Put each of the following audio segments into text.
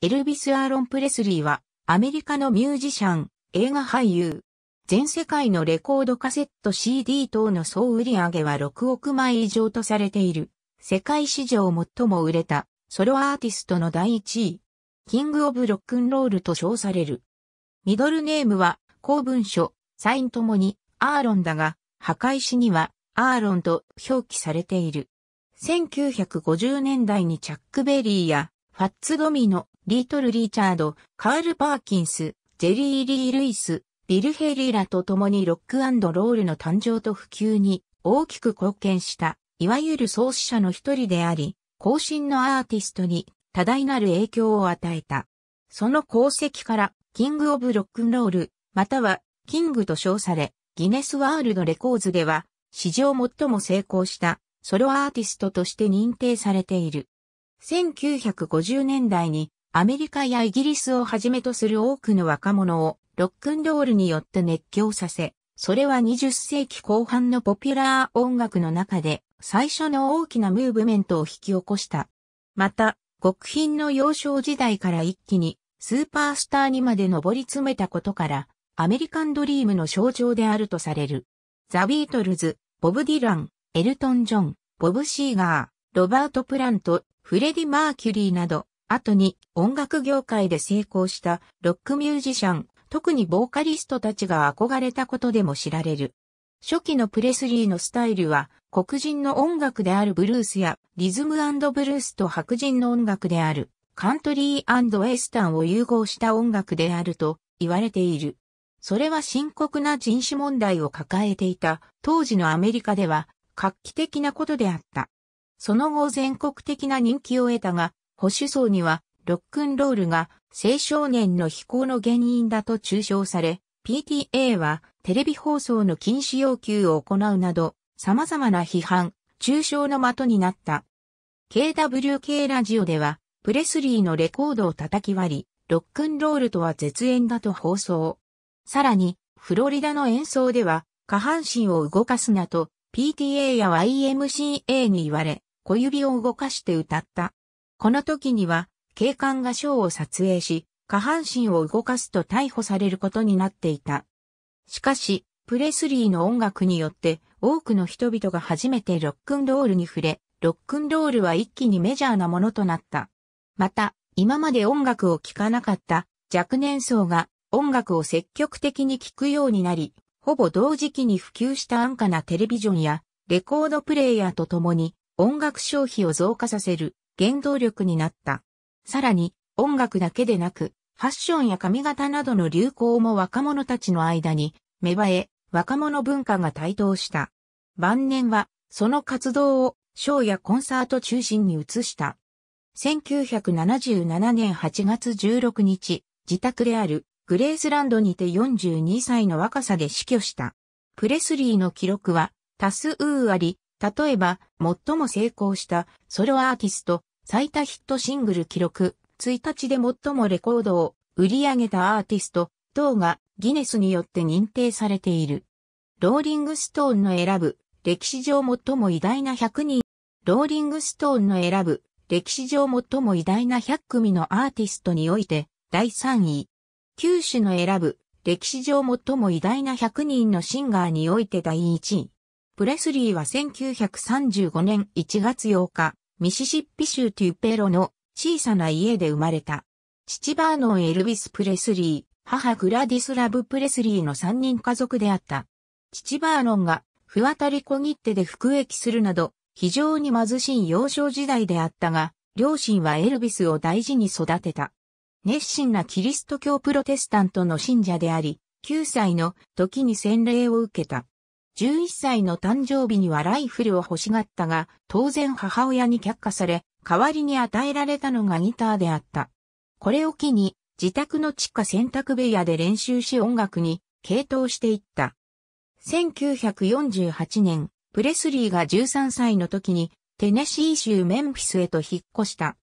エルビス・アーロン・プレスリーは、アメリカのミュージシャン、映画俳優、全世界のレコードカセット CD 等の総売上げは6億枚以上とされている、世界史上最も売れた、ソロアーティストの第1位、キング・オブ・ロックンロールと称される。ミドルネームは、公文書、サインともに、アーロンだが、破壊石には、アーロンと表記されている。1950年代にチャック・ベリーや、ファッツ・ドミノ、リートル・リチャード、カール・パーキンス、ジェリー・リー・ルイス、ビル・ヘリーらと共にロックロールの誕生と普及に大きく貢献した、いわゆる創始者の一人であり、後進のアーティストに多大なる影響を与えた。その功績から、キング・オブ・ロックンロール、または、キングと称され、ギネス・ワールド・レコーズでは、史上最も成功したソロアーティストとして認定されている。1950年代にアメリカやイギリスをはじめとする多くの若者をロックンロールによって熱狂させ、それは20世紀後半のポピュラー音楽の中で最初の大きなムーブメントを引き起こした。また、極貧の幼少時代から一気にスーパースターにまで上り詰めたことから、アメリカンドリームの象徴であるとされる。ザ・ビートルズ、ボブ・ディラン、エルトン・ジョン、ボブ・シーガー、ロバート・プラント、フレディ・マーキュリーなど、後に音楽業界で成功したロックミュージシャン、特にボーカリストたちが憧れたことでも知られる。初期のプレスリーのスタイルは黒人の音楽であるブルースやリズムブルースと白人の音楽であるカントリーウエスタンを融合した音楽であると言われている。それは深刻な人種問題を抱えていた当時のアメリカでは画期的なことであった。その後全国的な人気を得たが、保守層には、ロックンロールが青少年の非行の原因だと中傷され、PTA はテレビ放送の禁止要求を行うなど、様々な批判、中傷の的になった。KWK ラジオでは、プレスリーのレコードを叩き割り、ロックンロールとは絶縁だと放送。さらに、フロリダの演奏では、下半身を動かすなと、PTA や YMCA に言われ、小指を動かして歌った。この時には、警官がショーを撮影し、下半身を動かすと逮捕されることになっていた。しかし、プレスリーの音楽によって多くの人々が初めてロックンロールに触れ、ロックンロールは一気にメジャーなものとなった。また、今まで音楽を聴かなかった若年層が音楽を積極的に聴くようになり、ほぼ同時期に普及した安価なテレビジョンやレコードプレイヤーと共に音楽消費を増加させる原動力になった。さらに、音楽だけでなく、ファッションや髪型などの流行も若者たちの間に芽生え、若者文化が台頭した。晩年は、その活動を、ショーやコンサート中心に移した。1977年8月16日、自宅であるグレースランドにて42歳の若さで死去した。プレスリーの記録は多数あり、例えば最も成功したソロアーティスト最多ヒットシングル記録、1日で最もレコードを売り上げたアーティスト、等がギネスによって認定されている。ローリングストーンの選ぶ歴史上最も偉大な100人。ローリングストーンの選ぶ歴史上最も偉大な100組のアーティストにおいて第3位。九種の選ぶ歴史上最も偉大な100人のシンガーにおいて第1位。プレスリーは1935年1月8日、ミシシッピ州テュペロの小さな家で生まれた。父バーノン・エルビス・プレスリー、母グラディスラブ・プレスリーの3人家族であった。父バーノンが不渡り小切手で服役するなど、非常に貧しい幼少時代であったが、両親はエルビスを大事に育てた。熱心なキリスト教プロテスタントの信者であり、9歳の時に洗礼を受けた。11歳の誕生日にはライフルを欲しがったが、当然母親に却下され、代わりに与えられたのがギターであった。これを機に、自宅の地下洗濯部屋で練習し音楽に傾倒していった。1948年、プレスリーが13歳の時に、テネシー州メンフィスへと引っ越した。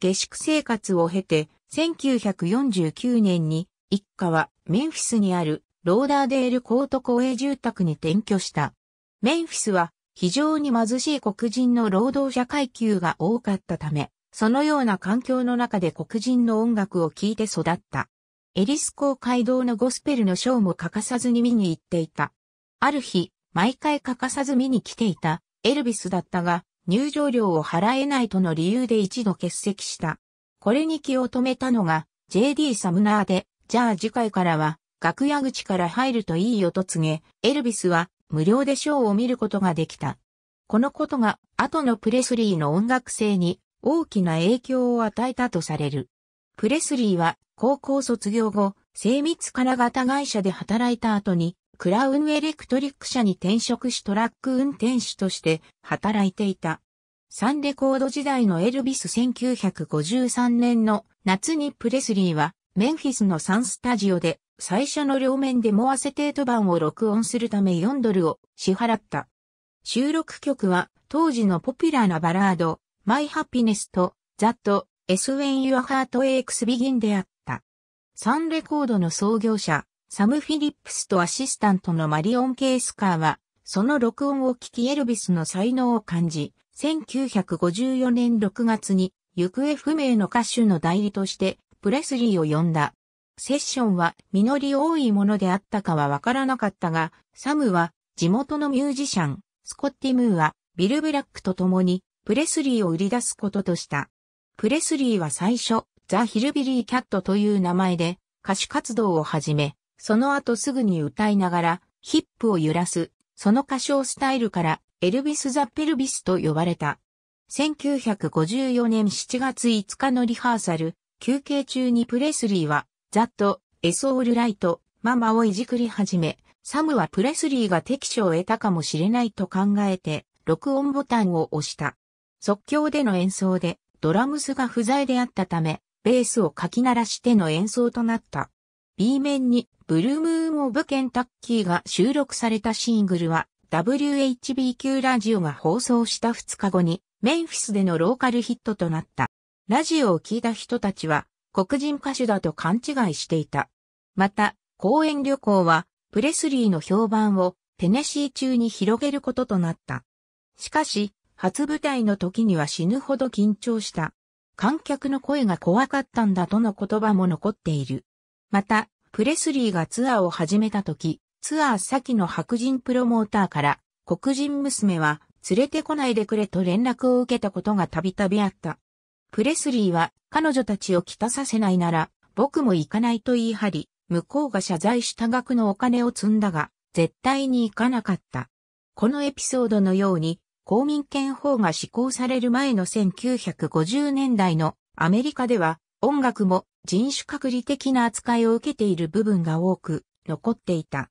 下宿生活を経て、1949年に、一家はメンフィスにあるローダーデールコート公営住宅に転居した。メンフィスは非常に貧しい黒人の労働者階級が多かったため、そのような環境の中で黒人の音楽を聴いて育った。エリス公会堂のゴスペルのショーも欠かさずに見に行っていた。ある日、毎回欠かさず見に来ていたエルビスだったが、入場料を払えないとの理由で一度欠席した。これに気を止めたのが JD サムナーで、じゃあ次回からは楽屋口から入るといいよと告げ、エルビスは無料でショーを見ることができた。このことが後のプレスリーの音楽性に大きな影響を与えたとされる。プレスリーは高校卒業後、精密金型会社で働いた後に、クラウンエレクトリック社に転職しトラック運転手として働いていた。サンレコード時代のエルビス1953年の夏にプレスリーはメンフィスのサンスタジオで最初の両面でモアセテート版を録音するため4ドルを支払った。収録曲は当時のポピュラーなバラード、My Happiness と That s When Your Heart Aches Begin であった。サンレコードの創業者、サム・フィリップスとアシスタントのマリオン・ケースカーは、その録音を聞きエルビスの才能を感じ、1954年6月に行方不明の歌手の代理としてプレスリーを呼んだ。セッションは実り多いものであったかはわからなかったが、サムは地元のミュージシャン、スコッティ・ムーア、ビル・ブラックと共にプレスリーを売り出すこととした。プレスリーは最初、ザ・ヒルビリー・キャットという名前で歌手活動を始め、その後すぐに歌いながらヒップを揺らす、その歌唱スタイルからエルビス・ザ・ペルビスと呼ばれた。1954年7月5日のリハーサル、休憩中にプレスリーはザット、エソールライト、ママをいじくり始め、サムはプレスリーが敵所を得たかもしれないと考えて、録音ボタンを押した。即興での演奏で、ドラムスが不在であったため、ベースをかき鳴らしての演奏となった。B 面に、ブルームーン・オブ・ケンタッキーが収録されたシングルは、WHBQ ラジオが放送した2日後に、メンフィスでのローカルヒットとなった。ラジオを聴いた人たちは、黒人歌手だと勘違いしていた。また、公演旅行は、プレスリーの評判をテネシー中に広げることとなった。しかし、初舞台の時には死ぬほど緊張した。観客の声が怖かったんだとの言葉も残っている。また、プレスリーがツアーを始めた時、ツアー先の白人プロモーターから、黒人娘は連れてこないでくれと連絡を受けたことがたびたびあった。プレスリーは彼女たちを来たさせないなら僕も行かないと言い張り、向こうが謝罪した額のお金を積んだが、絶対に行かなかった。このエピソードのように、公民権法が施行される前の1950年代のアメリカでは音楽も人種隔離的な扱いを受けている部分が多く残っていた。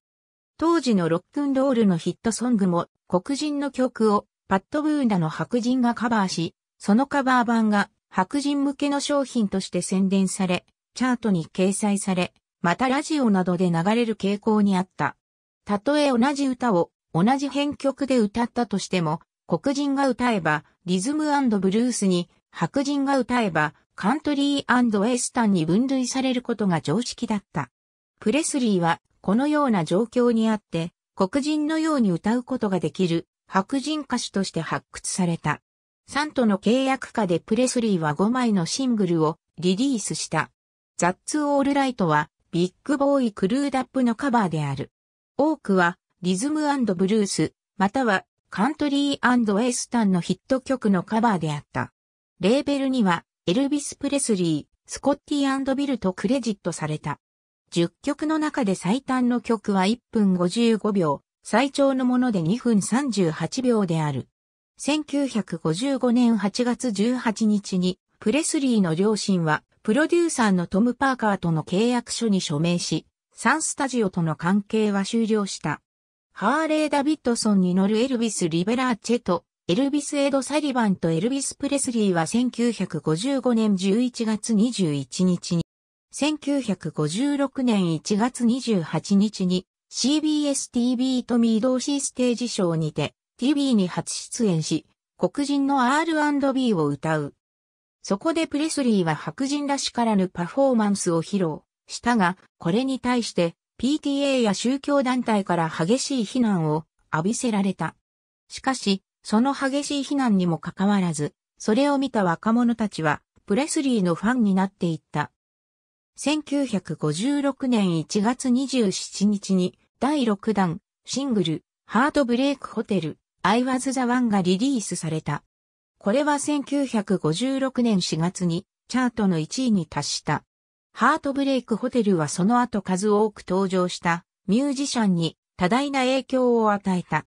当時のロックンロールのヒットソングも黒人の曲をパット・ブーンダの白人がカバーし、そのカバー版が白人向けの商品として宣伝され、チャートに掲載され、またラジオなどで流れる傾向にあった。たとえ同じ歌を同じ編曲で歌ったとしても、黒人が歌えばリズムブルースに、白人が歌えばカントリーエスタンに分類されることが常識だった。プレスリーはこのような状況にあって、黒人のように歌うことができる白人歌手として発掘された。サンとの契約下でプレスリーは5枚のシングルをリリースした。ザッツオールライトはビッグボーイクルーダップのカバーである。多くはリズムブルース、またはカントリーエスタンのヒット曲のカバーであった。レーベルにはエルビス・プレスリー、スコッティビルとクレジットされた。10曲の中で最短の曲は1分55秒、最長のもので2分38秒である。1955年8月18日に、プレスリーの両親は、プロデューサーのトム・パーカーとの契約書に署名し、サンスタジオとの関係は終了した。ハーレー・ダビッドソンに乗るエルビス・リベラーチェと、エルビス・エド・サリバンとエルビス・プレスリーは1955年11月21日に、1956年1月28日に CBS-TV トミー同士ステージショーにて TV に初出演し、黒人の R&B を歌う。そこでプレスリーは白人らしからぬパフォーマンスを披露したが、これに対して PTA や宗教団体から激しい非難を浴びせられた。しかし、その激しい非難にもかかわらず、それを見た若者たちは、プレスリーのファンになっていった。1956年1月27日に、第6弾、シングル、ハートブレイクホテル、I was the one がリリースされた。これは1956年4月にチャートの1位に達した。ハートブレイクホテルはその後数多く登場したミュージシャンに多大な影響を与えた。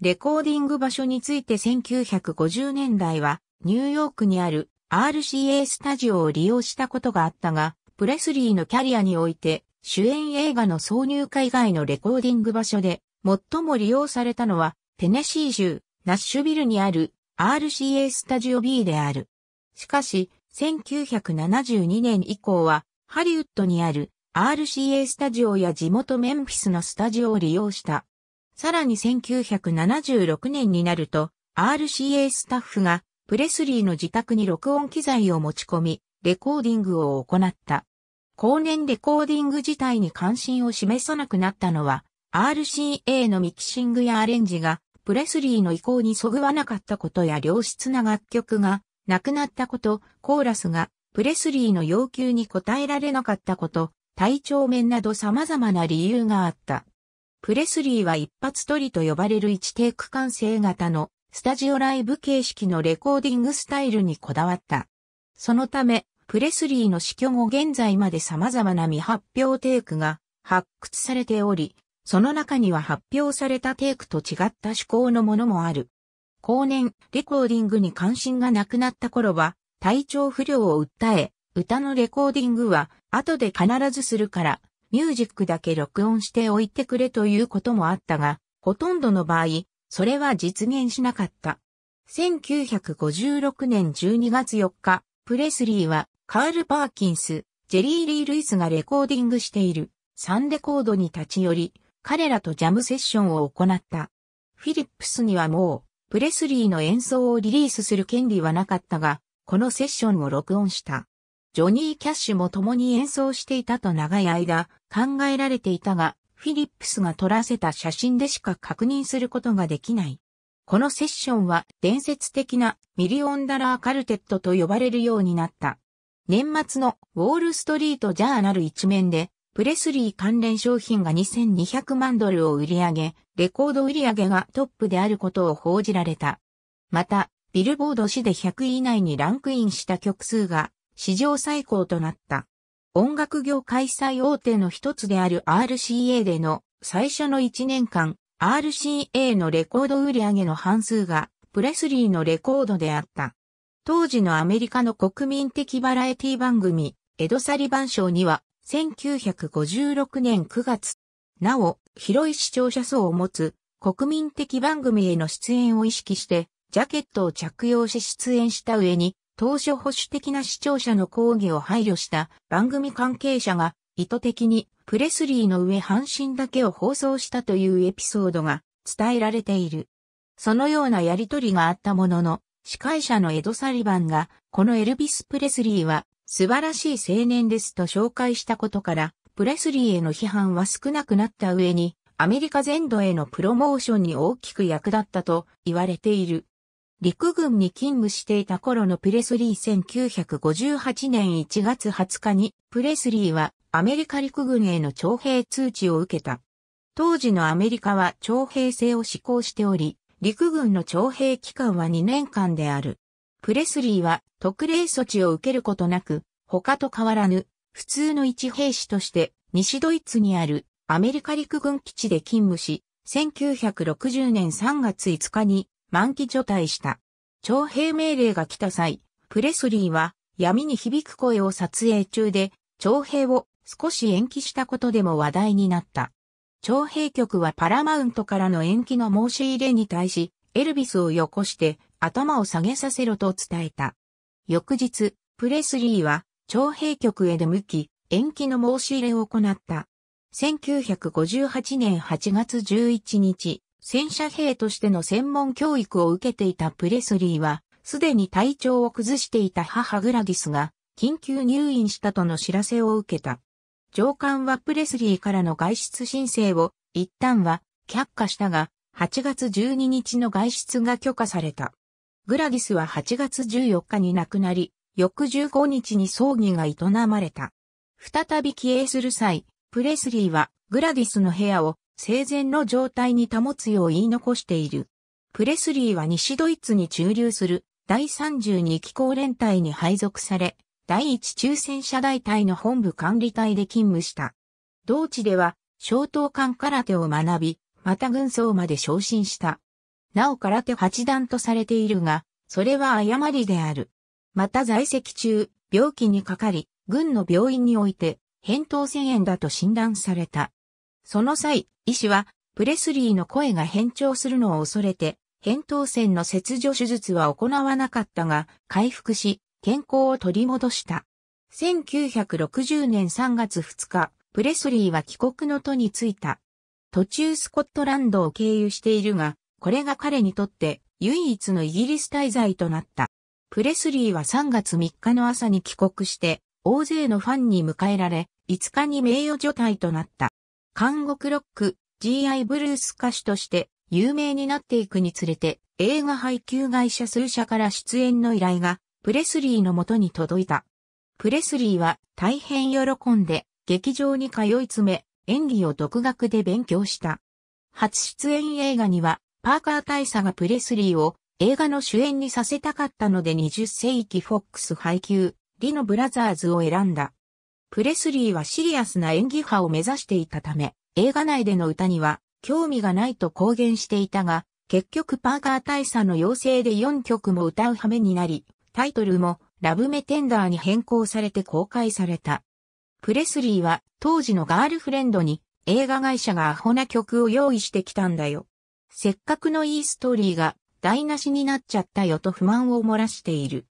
レコーディング場所について1950年代はニューヨークにある RCA スタジオを利用したことがあったが、プレスリーのキャリアにおいて主演映画の挿入会外のレコーディング場所で最も利用されたのはテネシー州、ナッシュビルにある RCA スタジオ B である。しかし、1972年以降は、ハリウッドにある RCA スタジオや地元メンフィスのスタジオを利用した。さらに1976年になると、RCA スタッフがプレスリーの自宅に録音機材を持ち込み、レコーディングを行った。後年レコーディング自体に関心を示さなくなったのは、RCA のミキシングやアレンジがプレスリーの意向にそぐわなかったことや良質な楽曲がなくなったこと、コーラスがプレスリーの要求に応えられなかったこと、体調面など様々な理由があった。プレスリーは一発撮りと呼ばれる一テイク完成型のスタジオライブ形式のレコーディングスタイルにこだわった。そのため、プレスリーの死去後現在まで様々な未発表テイクが発掘されており、その中には発表されたテイクと違った趣向のものもある。後年、レコーディングに関心がなくなった頃は、体調不良を訴え、歌のレコーディングは後で必ずするから、ミュージックだけ録音しておいてくれということもあったが、ほとんどの場合、それは実現しなかった。1956年12月4日、プレスリーはカール・パーキンス、ジェリー・リー・ルイスがレコーディングしているサンレコードに立ち寄り、彼らとジャムセッションを行った。フィリップスにはもう、プレスリーの演奏をリリースする権利はなかったが、このセッションを録音した。ジョニー・キャッシュも共に演奏していたと長い間考えられていたが、フィリップスが撮らせた写真でしか確認することができない。このセッションは伝説的なミリオンダラーカルテットと呼ばれるようになった。年末のウォールストリートジャーナル一面でプレスリー関連商品が2200万ドルを売り上げ、レコード売り上げがトップであることを報じられた。また、ビルボード誌で100位以内にランクインした曲数が史上最高となった。音楽業開催大手の一つである RCA での最初の1年間、RCA のレコード売上げの半数がプレスリーのレコードであった。当時のアメリカの国民的バラエティ番組、エド・サリバン賞には1956年9月、なお、広い視聴者層を持つ国民的番組への出演を意識して、ジャケットを着用し出演した上に、当初保守的な視聴者の抗議を配慮した番組関係者が意図的にプレスリーの上半身だけを放送したというエピソードが伝えられている。そのようなやりとりがあったものの、司会者のエド・サリバンが、このエルビス・プレスリーは素晴らしい青年ですと紹介したことから、プレスリーへの批判は少なくなった上に、アメリカ全土へのプロモーションに大きく役立ったと言われている。陸軍に勤務していた頃のプレスリー1958年1月20日に、プレスリーはアメリカ陸軍への徴兵通知を受けた。当時のアメリカは徴兵制を施行しており、陸軍の徴兵期間は2年間である。プレスリーは特例措置を受けることなく、他と変わらぬ、普通の一兵士として西ドイツにあるアメリカ陸軍基地で勤務し、1960年3月5日に満期除隊した。徴兵命令が来た際、プレスリーは闇に響く声を撮影中で、徴兵を少し延期したことでも話題になった。徴兵局はパラマウントからの延期の申し入れに対し、エルビスをよこして頭を下げさせろと伝えた。翌日、プレスリーは、徴兵局へ出向き、延期の申し入れを行った。1958年8月11日、戦車兵としての専門教育を受けていたプレスリーは、すでに体調を崩していた母グラディスが、緊急入院したとの知らせを受けた。上官はプレスリーからの外出申請を、一旦は、却下したが、8月12日の外出が許可された。グラディスは8月14日に亡くなり、翌15日に葬儀が営まれた。再び帰営する際、プレスリーはグラディスの部屋を生前の状態に保つよう言い残している。プレスリーは西ドイツに駐留する第32機構連隊に配属され、第1中戦車大隊の本部管理隊で勤務した。同地では、小刀管空手を学び、また軍曹まで昇進した。なお空手八段とされているが、それは誤りである。また在籍中、病気にかかり、軍の病院において、扁桃腺炎だと診断された。その際、医師は、プレスリーの声が変調するのを恐れて、扁桃腺の切除手術は行わなかったが、回復し、健康を取り戻した。1960年3月2日、プレスリーは帰国の途に着いた。途中スコットランドを経由しているが、これが彼にとって唯一のイギリス滞在となった。プレスリーは3月3日の朝に帰国して、大勢のファンに迎えられ、5日に名誉除隊となった。監獄ロック、G.I. ブルース歌手として有名になっていくにつれて、映画配給会社数社から出演の依頼が、プレスリーのもとに届いた。プレスリーは大変喜んで、劇場に通い詰め、演技を独学で勉強した。初出演映画には、パーカー大佐がプレスリーを映画の主演にさせたかったので20世紀フォックス配給、リノブラザーズを選んだ。プレスリーはシリアスな演技派を目指していたため、映画内での歌には興味がないと公言していたが、結局パーカー大佐の要請で4曲も歌う羽目になり、タイトルもラブメテンダーに変更されて公開された。プレスリーは当時のガールフレンドに映画会社がアホな曲を用意してきたんだよ。せっかくのいいストーリーが台無しになっちゃったよと不満を漏らしている。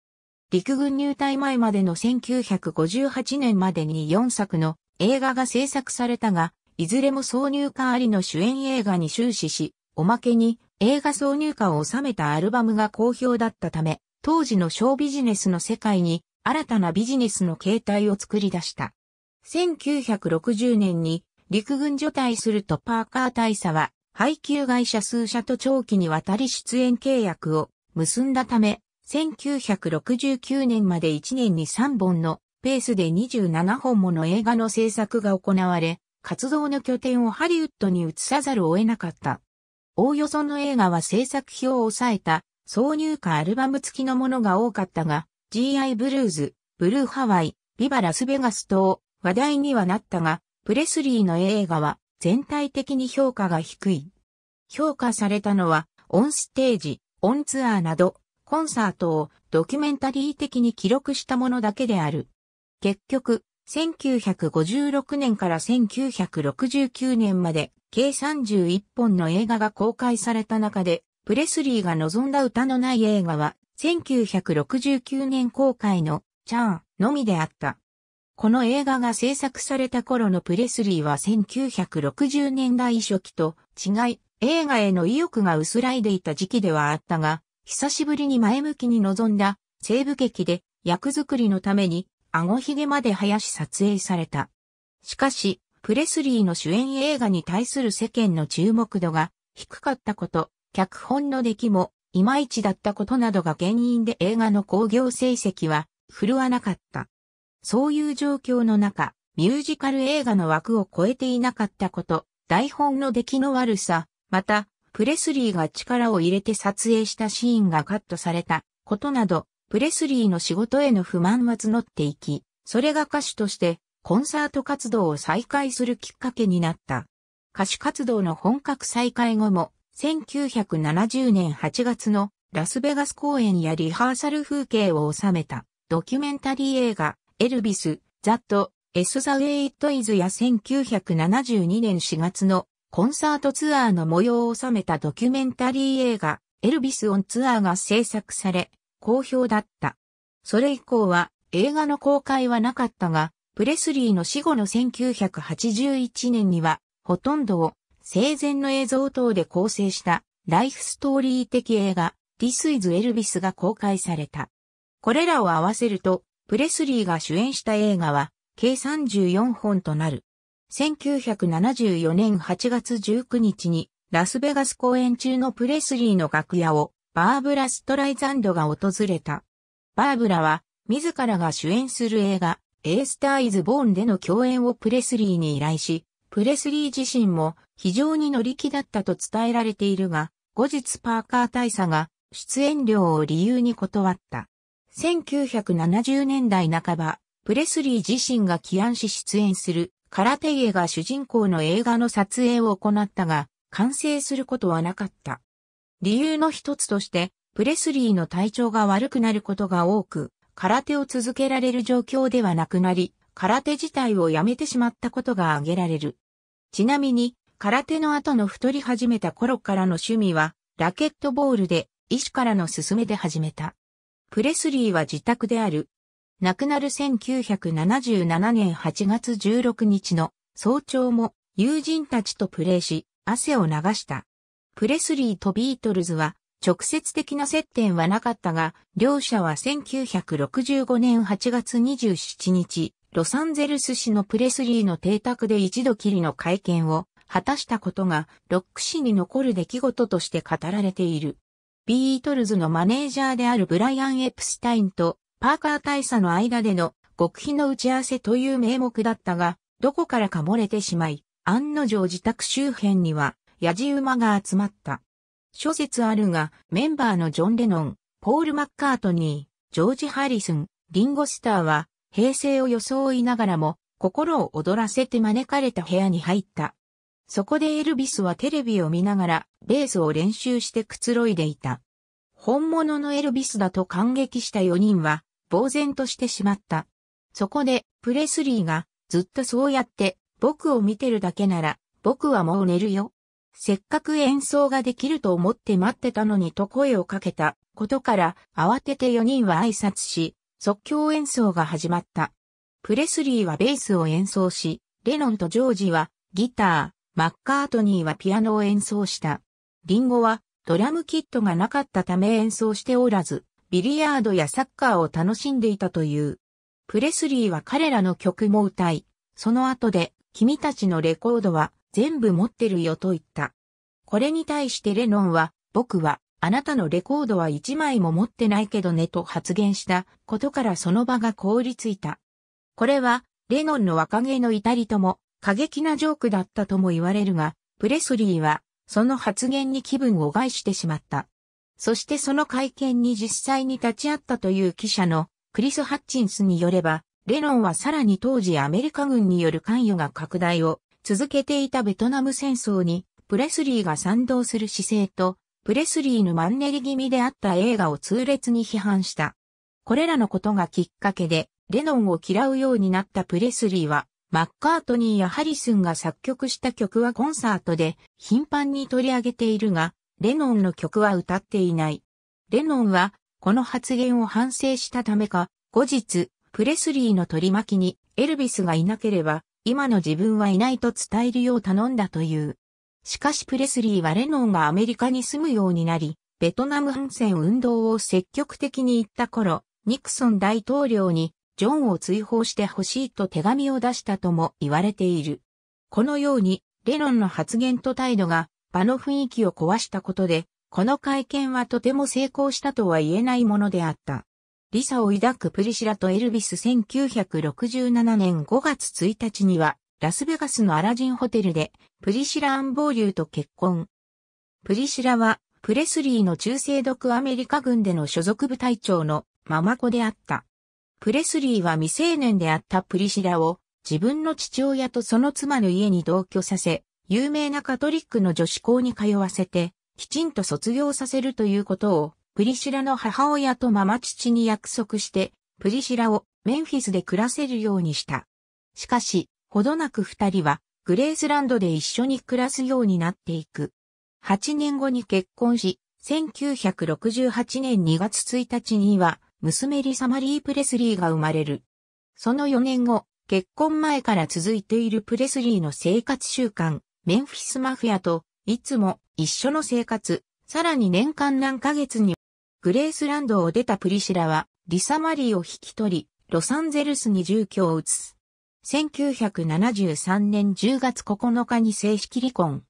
陸軍入隊前までの1958年までに4作の映画が制作されたが、いずれも挿入歌ありの主演映画に終始し、おまけに映画挿入歌を収めたアルバムが好評だったため、当時のショービジネスの世界に新たなビジネスの形態を作り出した。1960年に陸軍除隊するとパーカー大佐は配給会社数社と長期にわたり出演契約を結んだため、1969年まで1年に3本のペースで27本もの映画の制作が行われ、活動の拠点をハリウッドに移さざるを得なかった。おおよその映画は制作費を抑えた、挿入歌アルバム付きのものが多かったが、G.I. ブルーズ、ブルーハワイ、ビバラスベガス等、話題にはなったが、プレスリーの映画は全体的に評価が低い。評価されたのは、オンステージ、オンツアーなど、コンサートをドキュメンタリー的に記録したものだけである。結局、1956年から1969年まで、計31本の映画が公開された中で、プレスリーが望んだ歌のない映画は、1969年公開のチャーンのみであった。この映画が制作された頃のプレスリーは1960年代初期と違い、映画への意欲が薄らいでいた時期ではあったが、久しぶりに前向きに臨んだ西部劇で役作りのために顎ひげまで生やし撮影された。しかし、プレスリーの主演映画に対する世間の注目度が低かったこと、脚本の出来もいまいちだったことなどが原因で映画の興行成績は振るわなかった。そういう状況の中、ミュージカル映画の枠を超えていなかったこと、台本の出来の悪さ、また、プレスリーが力を入れて撮影したシーンがカットされたことなど、プレスリーの仕事への不満は募っていき、それが歌手としてコンサート活動を再開するきっかけになった。歌手活動の本格再開後も、1970年8月のラスベガス公演やリハーサル風景を収めたドキュメンタリー映画エルビス、ザット、エスザウェイ・ト・イズや1972年4月のコンサートツアーの模様を収めたドキュメンタリー映画、エルビス・オン・ツアーが制作され、好評だった。それ以降は映画の公開はなかったが、プレスリーの死後の1981年には、ほとんどを生前の映像等で構成したライフストーリー的映画 This is Elvis が公開された。これらを合わせるとプレスリーが主演した映画は、計34本となる。1974年8月19日に、ラスベガス公演中のプレスリーの楽屋を、バーブラ・ストライザンドが訪れた。バーブラは、自らが主演する映画、エースター・イズ・ボーンでの共演をプレスリーに依頼し、プレスリー自身も非常に乗り気だったと伝えられているが、後日パーカー大佐が出演料を理由に断った。1970年代半ば、プレスリー自身が起案し出演する空手家が主人公の映画の撮影を行ったが、完成することはなかった。理由の一つとして、プレスリーの体調が悪くなることが多く、空手を続けられる状況ではなくなり、空手自体をやめてしまったことが挙げられる。ちなみに、空手の後の太り始めた頃からの趣味は、ラケットボールで、医師からの勧めで始めた。プレスリーは自宅である。亡くなる1977年8月16日の早朝も友人たちとプレーし、汗を流した。プレスリーとビートルズは直接的な接点はなかったが、両者は1965年8月27日、ロサンゼルス市のプレスリーの邸宅で一度きりの会見を果たしたことが、ロック市に残る出来事として語られている。ビートルズのマネージャーであるブライアン・エプスタインとパーカー大佐の間での極秘の打ち合わせという名目だったが、どこからか漏れてしまい、案の定自宅周辺には、ヤジ馬が集まった。諸説あるが、メンバーのジョン・レノン、ポール・マッカートニー、ジョージ・ハリスン、リンゴ・スターは、平成を装いながらも、心を躍らせて招かれた部屋に入った。そこでエルビスはテレビを見ながらベースを練習してくつろいでいた。本物のエルビスだと感激した4人は、呆然としてしまった。そこで、プレスリーが、ずっとそうやって、僕を見てるだけなら、僕はもう寝るよ。せっかく演奏ができると思って待ってたのにと声をかけたことから、慌てて4人は挨拶し、即興演奏が始まった。プレスリーはベースを演奏し、レノンとジョージは、ギター、マッカートニーはピアノを演奏した。リンゴはドラムキットがなかったため演奏しておらず、ビリヤードやサッカーを楽しんでいたという。プレスリーは彼らの曲も歌い、その後で君たちのレコードは全部持ってるよと言った。これに対してレノンは、僕はあなたのレコードは一枚も持ってないけどねと発言したことからその場が凍りついた。これはレノンの若気の至りとも過激なジョークだったとも言われるが、プレスリーは、その発言に気分を害してしまった。そしてその会見に実際に立ち会ったという記者のクリス・ハッチンスによれば、レノンはさらに当時アメリカ軍による関与が拡大を続けていたベトナム戦争に、プレスリーが賛同する姿勢と、プレスリーのマンネリ気味であった映画を痛烈に批判した。これらのことがきっかけで、レノンを嫌うようになったプレスリーは、マッカートニーやハリスンが作曲した曲はコンサートで頻繁に取り上げているが、レノンの曲は歌っていない。レノンは、この発言を反省したためか、後日、プレスリーの取り巻きに、エルビスがいなければ、今の自分はいないと伝えるよう頼んだという。しかしプレスリーはレノンがアメリカに住むようになり、ベトナム反戦運動を積極的に行った頃、ニクソン大統領にジョンを追放してほしいと手紙を出したとも言われている。このように、レノンの発言と態度が場の雰囲気を壊したことで、この会見はとても成功したとは言えないものであった。リサを抱くプリシラとエルビス1967年5月1日には、ラスベガスのアラジンホテルで、プリシラ・アンボーリューと結婚。プリシラは、プレスリーの中西毒アメリカ軍での所属部隊長のママ子であった。プレスリーは未成年であったプリシラを自分の父親とその妻の家に同居させ、有名なカトリックの女子校に通わせて、きちんと卒業させるということを、プリシラの母親とママ父に約束して、プリシラをメンフィスで暮らせるようにした。しかし、ほどなく二人は、グレースランドで一緒に暮らすようになっていく。8年後に結婚し、1968年2月1日には、娘リサ・マリー・プレスリーが生まれる。その4年後、結婚前から続いているプレスリーの生活習慣、メンフィスマフィアと、いつも一緒の生活、さらに年間何ヶ月に、グレースランドを出たプリシラは、リサ・マリーを引き取り、ロサンゼルスに住居を移す。1973年10月9日に正式離婚。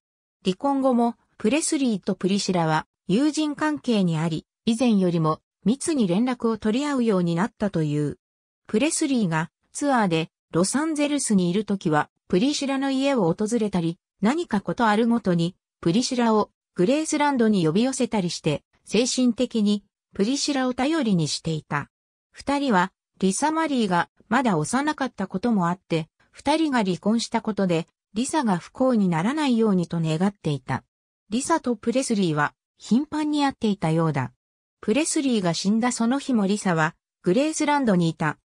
離婚後も、プレスリーとプリシラは友人関係にあり、以前よりも密に連絡を取り合うようになったという。プレスリーがツアーでロサンゼルスにいるときはプリシラの家を訪れたり、何かことあるごとにプリシラをグレースランドに呼び寄せたりして、精神的にプリシラを頼りにしていた。二人はリサ・マリーがまだ幼かったこともあって、二人が離婚したことで、リサが不幸にならないようにと願っていた。リサとプレスリーは頻繁に会っていたようだ。プレスリーが死んだその日もリサは、グレースランドにいた。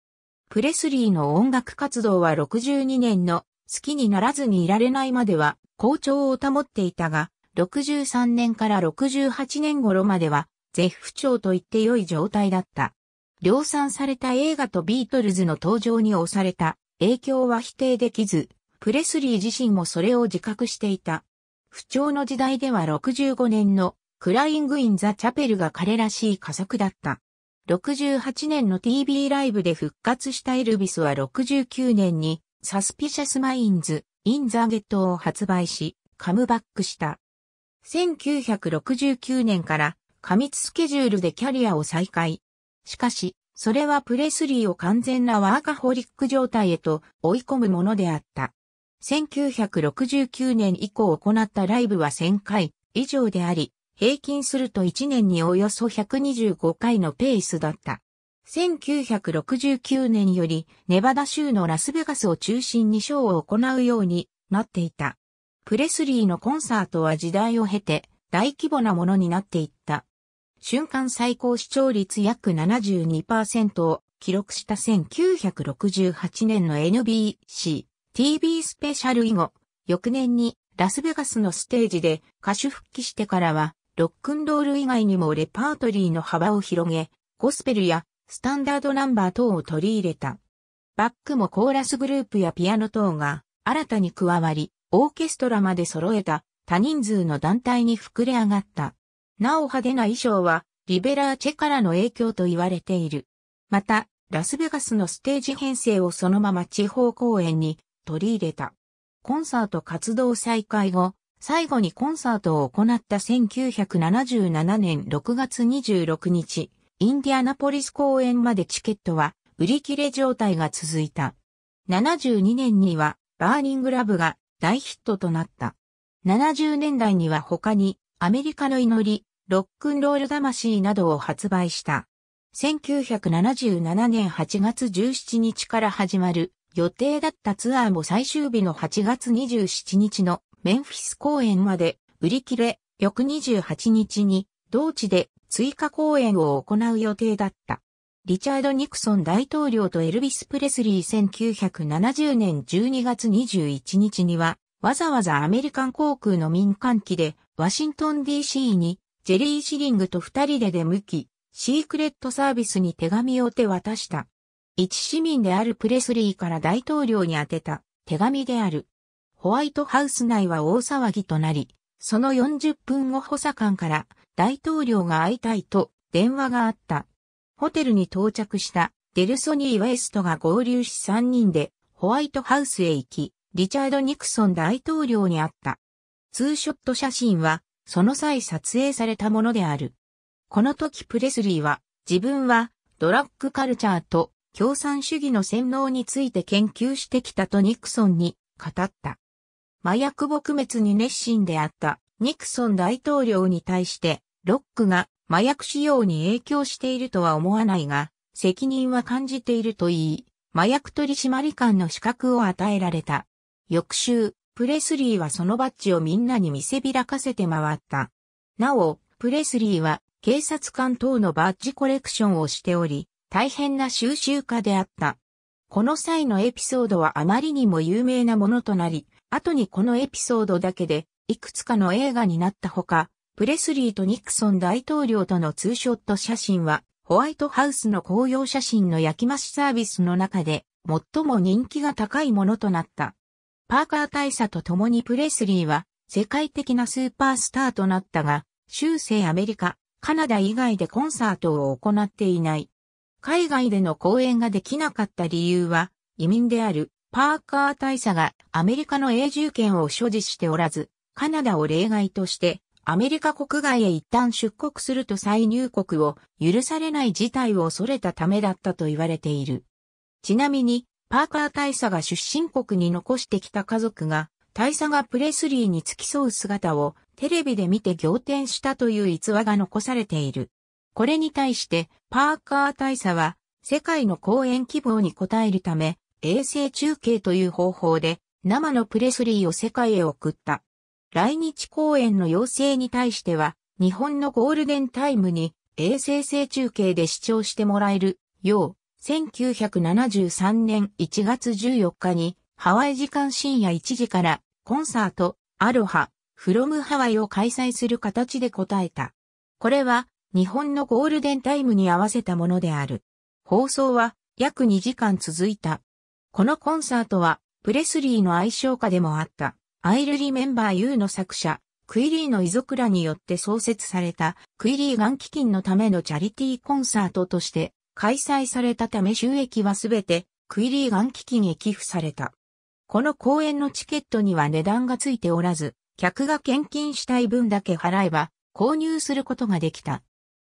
プレスリーの音楽活動は62年の好きにならずにいられないまでは好調を保っていたが、63年から68年頃までは絶不調と言って良い状態だった。量産された映画とビートルズの登場に押された影響は否定できず、プレスリー自身もそれを自覚していた。不調の時代では65年のクライング・イン・ザ・チャペルが彼らしい加速だった。68年の TV ライブで復活したエルビスは69年にサスピシャス・マインズ・イン・ザ・ゲットを発売し、カムバックした。1969年から過密スケジュールでキャリアを再開。しかし、それはプレスリーを完全なワーカホリック状態へと追い込むものであった。1969年以降行ったライブは1000回以上であり、平均すると1年におよそ125回のペースだった。1969年よりネバダ州のラスベガスを中心にショーを行うようになっていた。プレスリーのコンサートは時代を経て大規模なものになっていった。瞬間最高視聴率約72%を記録した1968年の NBC TV スペシャル以後、翌年にラスベガスのステージで歌手復帰してからはロックンロール以外にもレパートリーの幅を広げ、ゴスペルやスタンダードナンバー等を取り入れた。バックもコーラスグループやピアノ等が新たに加わり、オーケストラまで揃えた多人数の団体に膨れ上がった。なお派手な衣装はリベラーチェからの影響と言われている。また、ラスベガスのステージ編成をそのまま地方公演に取り入れた。コンサート活動再開後、最後にコンサートを行った1977年6月26日、インディアナポリス公演までチケットは売り切れ状態が続いた。72年にはバーニングラブが大ヒットとなった。70年代には他にアメリカの祈り、ロックンロール魂などを発売した。1977年8月17日から始まる予定だったツアーも最終日の8月27日のメンフィス公演まで売り切れ、翌28日に同地で追加公演を行う予定だった。リチャード・ニクソン大統領とエルビス・プレスリー1970年12月21日には、わざわざアメリカン航空の民間機で、ワシントン DC に、ジェリー・シリングと二人で出向き、シークレットサービスに手紙を手渡した。一市民であるプレスリーから大統領に宛てた手紙である。ホワイトハウス内は大騒ぎとなり、その40分後補佐官から大統領が会いたいと電話があった。ホテルに到着したデルソニー・ウェストが合流し3人でホワイトハウスへ行き、リチャード・ニクソン大統領に会った。ツーショット写真はその際撮影されたものである。この時プレスリーは自分はドラッグカルチャーと共産主義の洗脳について研究してきたとニクソンに語った。麻薬撲滅に熱心であったニクソン大統領に対して、ロックが麻薬使用に影響しているとは思わないが、責任は感じていると言い、麻薬取締官の資格を与えられた。翌週、プレスリーはそのバッジをみんなに見せびらかせて回った。なお、プレスリーは警察官等のバッジコレクションをしており、大変な収集家であった。この際のエピソードはあまりにも有名なものとなり、後にこのエピソードだけで、いくつかの映画になったほか、プレスリーとニクソン大統領とのツーショット写真は、ホワイトハウスの紅葉写真の焼き増しサービスの中で、最も人気が高いものとなった。パーカー大佐と共にプレスリーは、世界的なスーパースターとなったが、終生アメリカ、カナダ以外でコンサートを行っていない。海外での公演ができなかった理由は、移民であるパーカー大佐がアメリカの永住権を所持しておらず、カナダを例外として、アメリカ国外へ一旦出国すると再入国を許されない事態を恐れたためだったと言われている。ちなみに、パーカー大佐が出身国に残してきた家族が、大佐がプレスリーに付き添う姿をテレビで見て仰天したという逸話が残されている。これに対して、パーカー大佐は、世界の公演希望に応えるため、衛星中継という方法で生のプレスリーを世界へ送った。来日公演の要請に対しては、日本のゴールデンタイムに衛星制中継で視聴してもらえるよう、1973年1月14日にハワイ時間深夜1時からコンサート、アロハ、フロムハワイを開催する形で答えた。これは日本のゴールデンタイムに合わせたものである。放送は約2時間続いた。このコンサートは、プレスリーの愛称下でもあった、アイルリメンバー u の作者、クイリーの遺族らによって創設された、クイリーガン基金のためのチャリティーコンサートとして開催されたため収益はすべて、クイリーガン基金へ寄付された。この公演のチケットには値段がついておらず、客が献金したい分だけ払えば、購入することができた。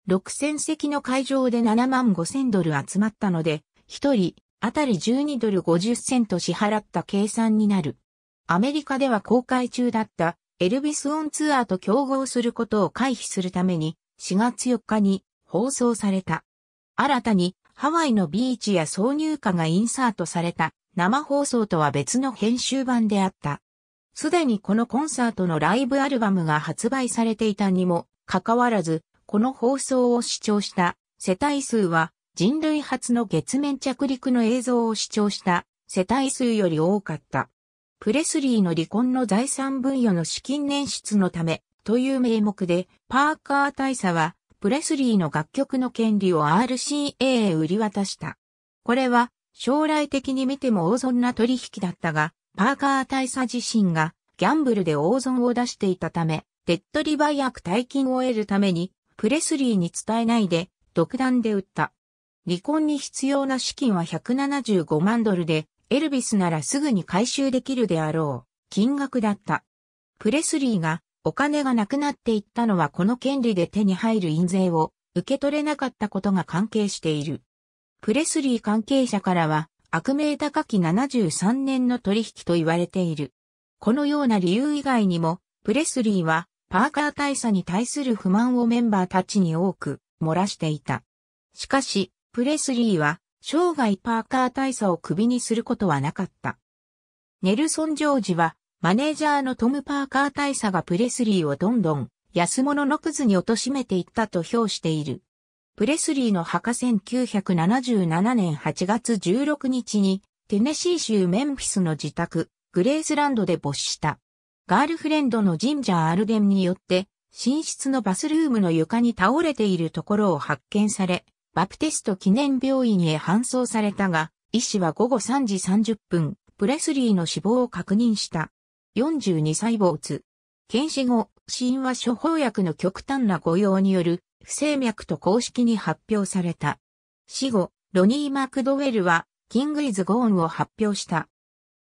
6000席の会場で7万5000ドル集まったので、1人あたり12ドル50セント支払った計算になる。アメリカでは公開中だったエルビスオンツアーと競合することを回避するために4月4日に放送された。新たにハワイのビーチや挿入歌がインサートされた生放送とは別の編集版であった。すでにこのコンサートのライブアルバムが発売されていたにもかかわらず、この放送を視聴した世帯数は人類初の月面着陸の映像を視聴した世帯数より多かった。プレスリーの離婚の財産分与の資金捻出のためという名目で、パーカー大佐はプレスリーの楽曲の権利を RCA へ売り渡した。これは将来的に見ても大損な取引だったが、パーカー大佐自身がギャンブルで大損を出していたため、手っ取り早く大金を得るために、プレスリーに伝えないで、独断で売った。離婚に必要な資金は175万ドルで、エルビスならすぐに回収できるであろう、金額だった。プレスリーが、お金がなくなっていったのはこの権利で手に入る印税を受け取れなかったことが関係している。プレスリー関係者からは、悪名高き73年の取引と言われている。このような理由以外にも、プレスリーは、パーカー大佐に対する不満をメンバーたちに多く漏らしていた。しかし、プレスリーは、生涯パーカー大佐をクビにすることはなかった。ネルソン・ジョージは、マネージャーのトム・パーカー大佐がプレスリーをどんどん安物のクズに貶めていったと評している。プレスリーの墓1977年8月16日に、テネシー州メンフィスの自宅、グレースランドで没した。ガールフレンドのジンジャー・アルデンによって、寝室のバスルームの床に倒れているところを発見され、バプテスト記念病院へ搬送されたが、医師は午後3時30分、プレスリーの死亡を確認した。42歳没。検視後、死因は処方薬の極端な誤用による不整脈と公式に発表された。死後、ロニー・マクドウェルは、キング・イズ・ゴーンを発表した。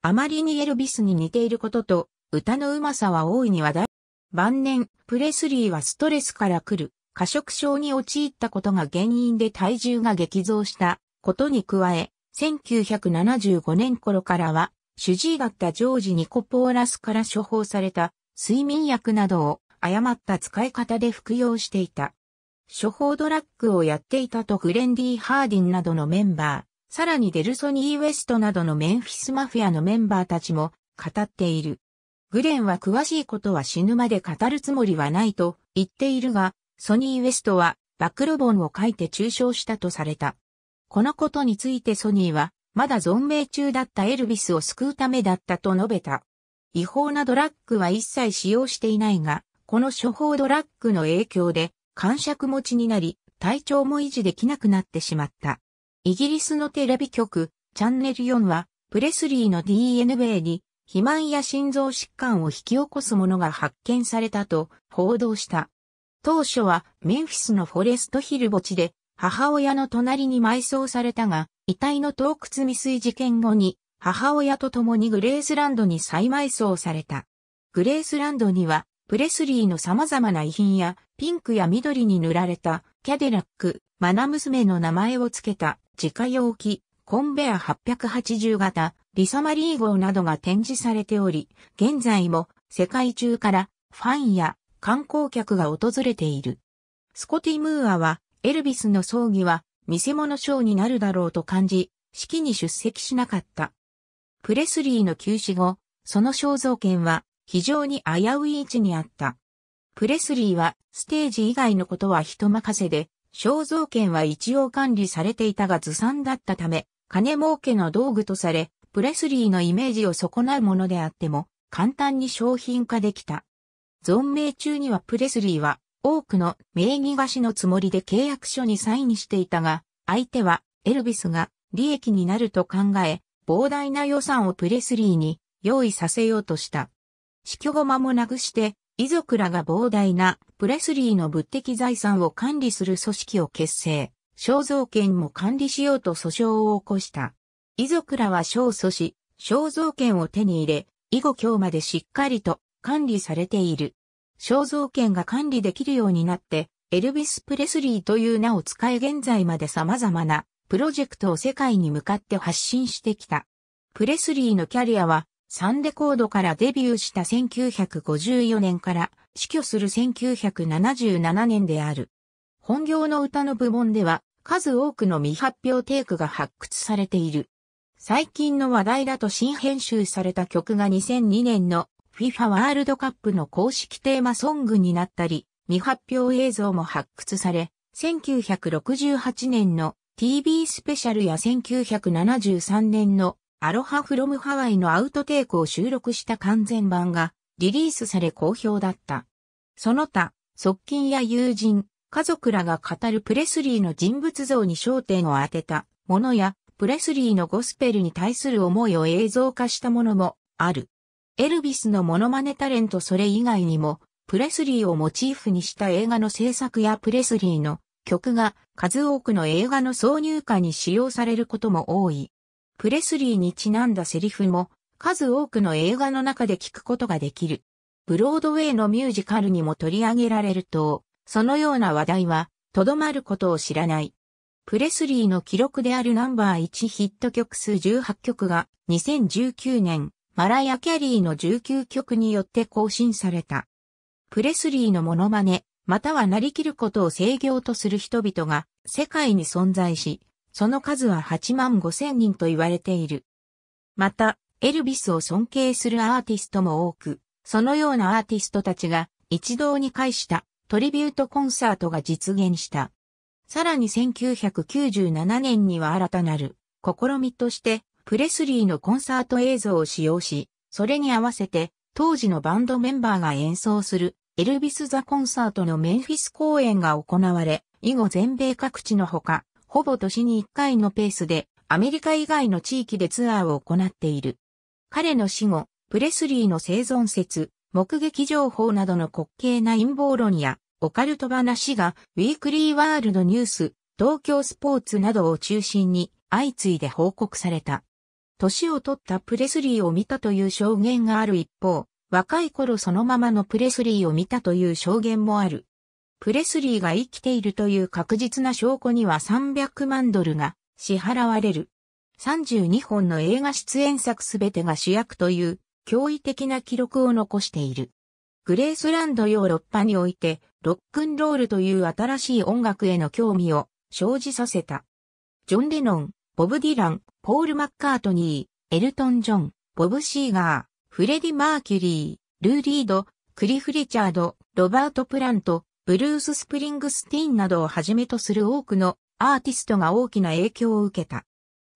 あまりにエルビスに似ていることと、歌のうまさは大いに話題。晩年、プレスリーはストレスから来る過食症に陥ったことが原因で体重が激増したことに加え、1975年頃からは、主治医だったジョージ・ニコポーラスから処方された睡眠薬などを誤った使い方で服用していた。処方ドラッグをやっていたとグレンディ・ハーディンなどのメンバー、さらにデルソニー・ウエストなどのメンフィスマフィアのメンバーたちも語っている。グレンは詳しいことは死ぬまで語るつもりはないと言っているが、ソニー・ウェストは暴露本を書いて中傷したとされた。このことについてソニーは、まだ存命中だったエルビスを救うためだったと述べた。違法なドラッグは一切使用していないが、この処方ドラッグの影響で、感触持ちになり、体調も維持できなくなってしまった。イギリスのテレビ局、チャンネル4は、プレスリーの DNA に、肥満や心臓疾患を引き起こすものが発見されたと報道した。当初はメンフィスのフォレストヒル墓地で母親の隣に埋葬されたが、遺体の洞窟未遂事件後に母親と共にグレースランドに再埋葬された。グレースランドにはプレスリーの様々な遺品やピンクや緑に塗られたキャデラック、マナ娘の名前を付けた自家用機、コンベア880型、リサマリー号などが展示されており、現在も世界中からファンや観光客が訪れている。スコティ・ムーアは、エルビスの葬儀は見せ物ショーになるだろうと感じ、式に出席しなかった。プレスリーの休止後、その肖像権は非常に危うい位置にあった。プレスリーはステージ以外のことは人任せで、肖像権は一応管理されていたがずさんだったため、金儲けの道具とされ、プレスリーのイメージを損なうものであっても、簡単に商品化できた。存命中にはプレスリーは多くの名義貸しのつもりで契約書にサインしていたが、相手はエルビスが利益になると考え、膨大な予算をプレスリーに用意させようとした。死去後間もなくして、遺族らが膨大なプレスリーの物的財産を管理する組織を結成、肖像権も管理しようと訴訟を起こした。遺族らは勝訴し、肖像権を手に入れ、以後今日までしっかりと管理されている。肖像権が管理できるようになって、エルヴィス・プレスリーという名を使い現在まで様々なプロジェクトを世界に向かって発信してきた。プレスリーのキャリアはサンレコードからデビューした1954年から死去する1977年である。本業の歌の部門では数多くの未発表テイクが発掘されている。最近の話題だと新編集された曲が2002年の FIFA ワールドカップの公式テーマソングになったり、未発表映像も発掘され、1968年の TV スペシャルや1973年のアロハフロムハワイのアウトテイクを収録した完全版がリリースされ好評だった。その他、側近や友人、家族らが語るプレスリーの人物像に焦点を当てたものや、プレスリーのゴスペルに対する思いを映像化したものもある。エルビスのモノマネタレントそれ以外にも、プレスリーをモチーフにした映画の制作やプレスリーの曲が数多くの映画の挿入歌に使用されることも多い。プレスリーにちなんだセリフも数多くの映画の中で聞くことができる。ブロードウェイのミュージカルにも取り上げられると、そのような話題はとどまることを知らない。プレスリーの記録であるナンバー1ヒット曲数18曲が2019年マライア・キャリーの19曲によって更新された。プレスリーのモノマネ、またはなりきることを制御とする人々が世界に存在し、その数は8万5千人と言われている。また、エルビスを尊敬するアーティストも多く、そのようなアーティストたちが一堂に会したトリビュートコンサートが実現した。さらに1997年には新たなる試みとしてプレスリーのコンサート映像を使用し、それに合わせて当時のバンドメンバーが演奏するエルビス・ザ・コンサートのメンフィス公演が行われ、以後全米各地のほか、ほぼ年に1回のペースでアメリカ以外の地域でツアーを行っている。彼の死後、プレスリーの生存説、目撃情報などの滑稽な陰謀論やオカルト話がウィークリーワールドニュース、東京スポーツなどを中心に相次いで報告された。年を取ったプレスリーを見たという証言がある一方、若い頃そのままのプレスリーを見たという証言もある。プレスリーが生きているという確実な証拠には300万ドルが支払われる。32本の映画出演作すべてが主役という驚異的な記録を残している。グレースランドヨーロッパにおいてロックンロールという新しい音楽への興味を生じさせた。ジョン・レノン、ボブ・ディラン、ポール・マッカートニー、エルトン・ジョン、ボブ・シーガー、フレディ・マーキュリー、ルー・リード、クリフ・リチャード、ロバート・プラント、ブルース・スプリングスティーンなどをはじめとする多くのアーティストが大きな影響を受けた。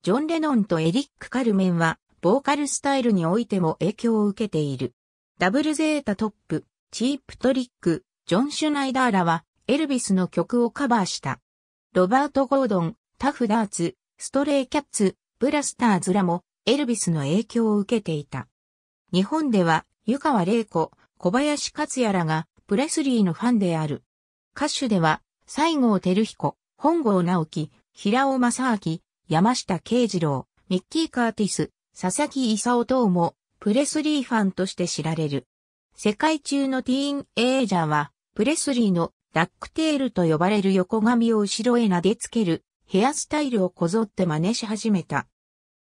ジョン・レノンとエリック・カルメンは、ボーカルスタイルにおいても影響を受けている。ダブルゼータトップ、チープトリック、ジョン・シュナイダーらは、エルビスの曲をカバーした。ロバート・ゴードン、タフ・ダーツ、ストレイ・キャッツ、ブラスターズらもエルビスの影響を受けていた。日本では湯川玲子、小林克也らがプレスリーのファンである。歌手では西郷輝彦、本郷直樹、平尾正明、山下慶次郎、ミッキー・カーティス、佐々木勲等もプレスリーファンとして知られる。世界中のティーンエイジャーはプレスリーのダックテールと呼ばれる横髪を後ろへ撫でつけるヘアスタイルをこぞって真似し始めた。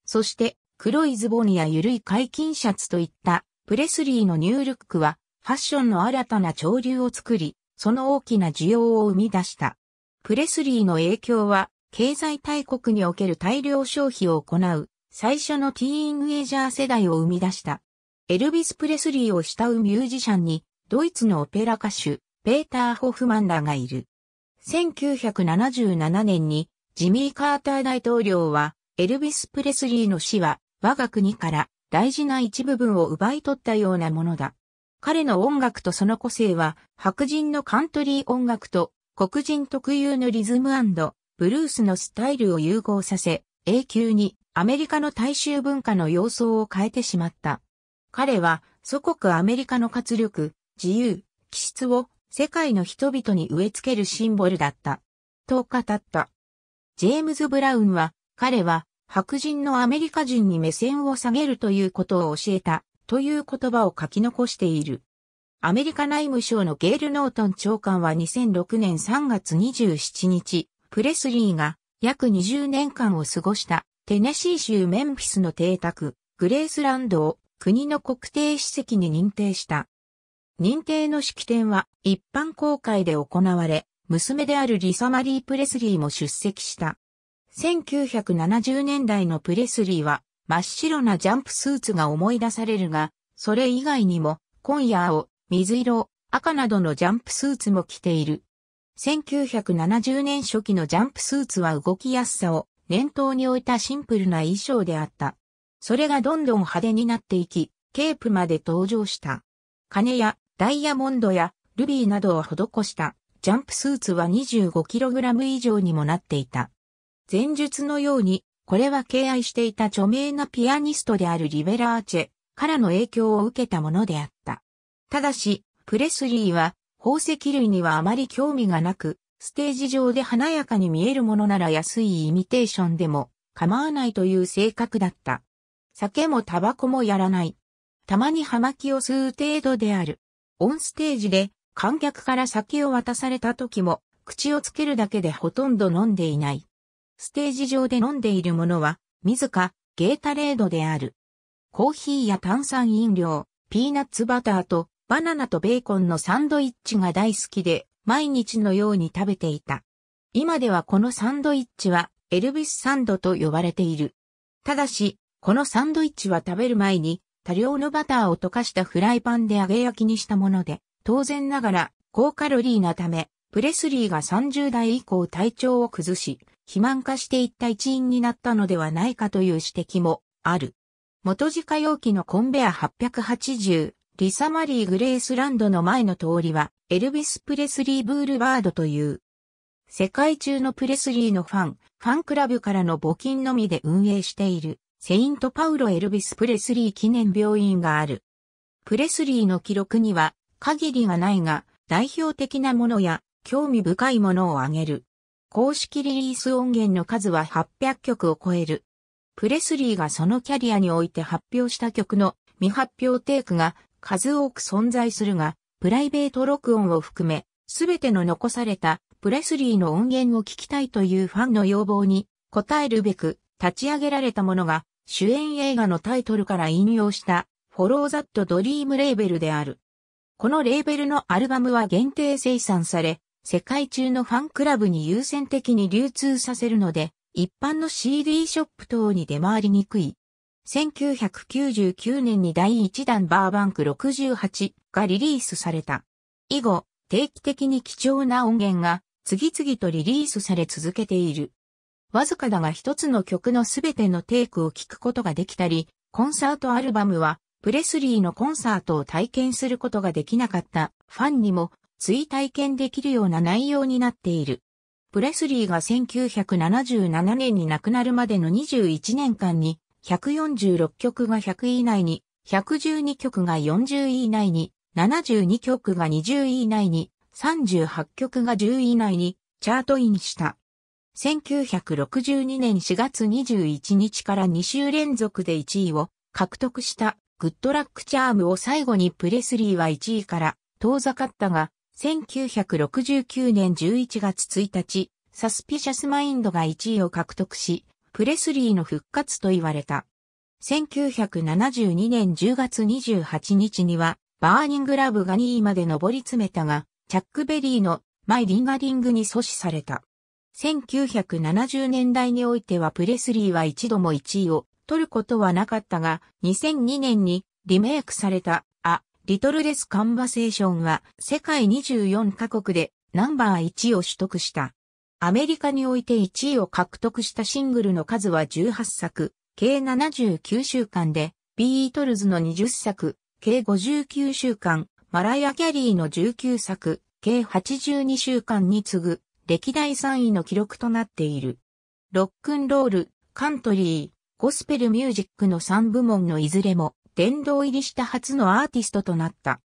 そして、黒いズボンや緩い解禁シャツといった、プレスリーのニュールックは、ファッションの新たな潮流を作り、その大きな需要を生み出した。プレスリーの影響は、経済大国における大量消費を行う、最初のティーンエェジャー世代を生み出した。エルビス・プレスリーを慕うミュージシャンに、ドイツのオペラ歌手、ペーター・ホフマンらがいる。1977年にジミー・カーター大統領は、エルビス・プレスリーの死は、我が国から大事な一部分を奪い取ったようなものだ。彼の音楽とその個性は、白人のカントリー音楽と黒人特有のリズムブルースのスタイルを融合させ、永久にアメリカの大衆文化の様相を変えてしまった。彼は祖国アメリカの活力、自由、気質を世界の人々に植え付けるシンボルだった。と語った。ジェームズ・ブラウンは、彼は白人のアメリカ人に目線を下げるということを教えたという言葉を書き残している。アメリカ内務省のゲール・ノートン長官は2006年3月27日、プレスリーが約20年間を過ごしたテネシー州メンフィスの邸宅、グレースランドを国の国定史跡に認定した。認定の式典は一般公開で行われ、娘であるリサ・マリー・プレスリーも出席した。1970年代のプレスリーは真っ白なジャンプスーツが思い出されるが、それ以外にも今夜を水色、赤などのジャンプスーツも着ている。1970年初期のジャンプスーツは動きやすさを念頭に置いたシンプルな衣装であった。それがどんどん派手になっていき、ケープまで登場した。金やダイヤモンドやルビーなどを施したジャンプスーツは 25kg 以上にもなっていた。前述のように、これは敬愛していた著名なピアニストであるリベラーチェからの影響を受けたものであった。ただし、プレスリーは宝石類にはあまり興味がなく、ステージ上で華やかに見えるものなら安いイミテーションでも構わないという性格だった。酒もタバコもやらない。たまに葉巻を吸う程度である。オンステージで観客から酒を渡された時も、口をつけるだけでほとんど飲んでいない。ステージ上で飲んでいるものは、自ら、ゲータレードである。コーヒーや炭酸飲料、ピーナッツバターと、バナナとベーコンのサンドイッチが大好きで、毎日のように食べていた。今ではこのサンドイッチは、エルビスサンドと呼ばれている。ただし、このサンドイッチは食べる前に、多量のバターを溶かしたフライパンで揚げ焼きにしたもので、当然ながら高カロリーなため、プレスリーが30代以降体調を崩し、肥満化していった一因になったのではないかという指摘もある。元自家用機のコンベア880、リサマリー・グレースランドの前の通りは、エルビス・プレスリー・ブールバードという、世界中のプレスリーのファン、ファンクラブからの募金のみで運営している、セイント・パウロ・エルビス・プレスリー記念病院がある。プレスリーの記録には、限りがないが、代表的なものや興味深いものを挙げる。公式リリース音源の数は800曲を超える。プレスリーがそのキャリアにおいて発表した曲の未発表テイクが数多く存在するが、プライベート録音を含め、すべての残されたプレスリーの音源を聞きたいというファンの要望に応えるべく立ち上げられたものが主演映画のタイトルから引用したフォローザットドリームレーベルである。このレーベルのアルバムは限定生産され、世界中のファンクラブに優先的に流通させるので、一般の CD ショップ等に出回りにくい。1999年に第1弾バーバンク68がリリースされた。以後、定期的に貴重な音源が次々とリリースされ続けている。わずかだが一つの曲のすべてのテイクを聴くことができたり、コンサートアルバムはプレスリーのコンサートを体験することができなかったファンにも追体験できるような内容になっている。プレスリーが1977年に亡くなるまでの21年間に146曲が100位以内に、112曲が40位以内に、72曲が20位以内に、38曲が10位以内にチャートインした。1962年4月21日から2週連続で1位を獲得したグッドラックチャームを最後にプレスリーは1位から遠ざかったが、1969年11月1日、サスピシャスマインドが1位を獲得し、プレスリーの復活と言われた。1972年10月28日には、バーニングラブが2位まで上り詰めたが、チャックベリーのマイ・リンガリングに阻止された。1970年代においてはプレスリーは一度も1位を取ることはなかったが、2002年にリメイクされた、あ、リトルレスカンバセーションは世界24カ国でナンバー1を取得した。アメリカにおいて1位を獲得したシングルの数は18作、計79週間で、ビートルズの20作、計59週間、マライア・キャリーの19作、計82週間に次ぐ、歴代3位の記録となっている。ロックンロール、カントリー、ゴスペルミュージックの3部門のいずれも殿堂入りした初のアーティストとなった。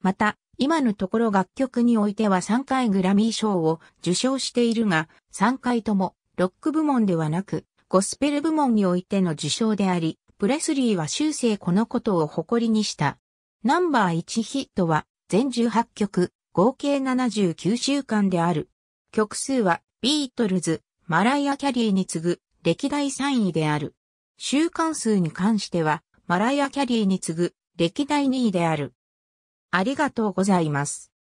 また、今のところ楽曲においては3回グラミー賞を受賞しているが、3回ともロック部門ではなく、ゴスペル部門においての受賞であり、プレスリーは終生このことを誇りにした。ナンバー1ヒットは全18曲、合計79週間である。曲数はビートルズ、マライア・キャリーに次ぐ歴代3位である。週刊数に関しては、マライア・キャリーに次ぐ歴代2位である。ありがとうございます。